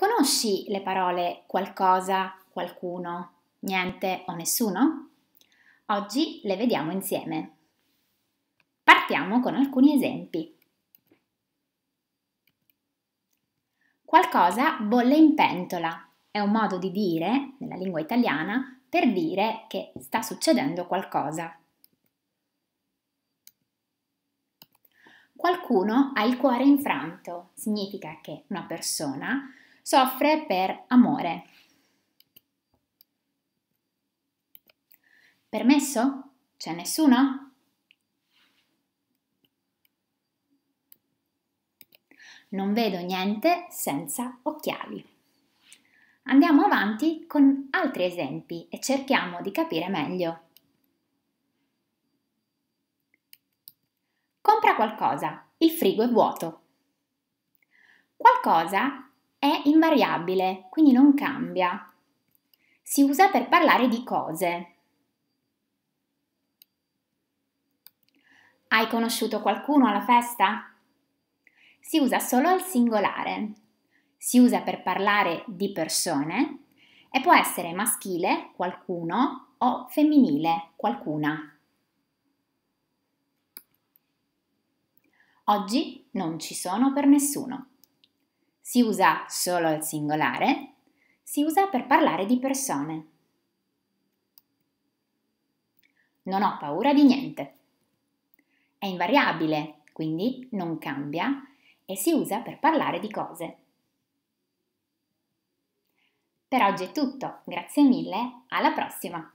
Conosci le parole qualcosa, qualcuno, niente o nessuno? Oggi le vediamo insieme. Partiamo con alcuni esempi. Qualcosa bolle in pentola è un modo di dire, nella lingua italiana, per dire che sta succedendo qualcosa. Qualcuno ha il cuore infranto, significa che una persona soffre per amore. Permesso? C'è nessuno? Non vedo niente senza occhiali. Andiamo avanti con altri esempi e cerchiamo di capire meglio. Compra qualcosa, il frigo è vuoto. Qualcosa è invariabile, quindi non cambia. Si usa per parlare di cose. Hai conosciuto qualcuno alla festa? Si usa solo al singolare. Si usa per parlare di persone e può essere maschile, qualcuno, o femminile, qualcuna. Oggi non ci sono per nessuno si usa solo al singolare, si usa per parlare di persone. Non ho paura di niente. È invariabile, quindi non cambia e si usa per parlare di cose. Per oggi è tutto, grazie mille, alla prossima!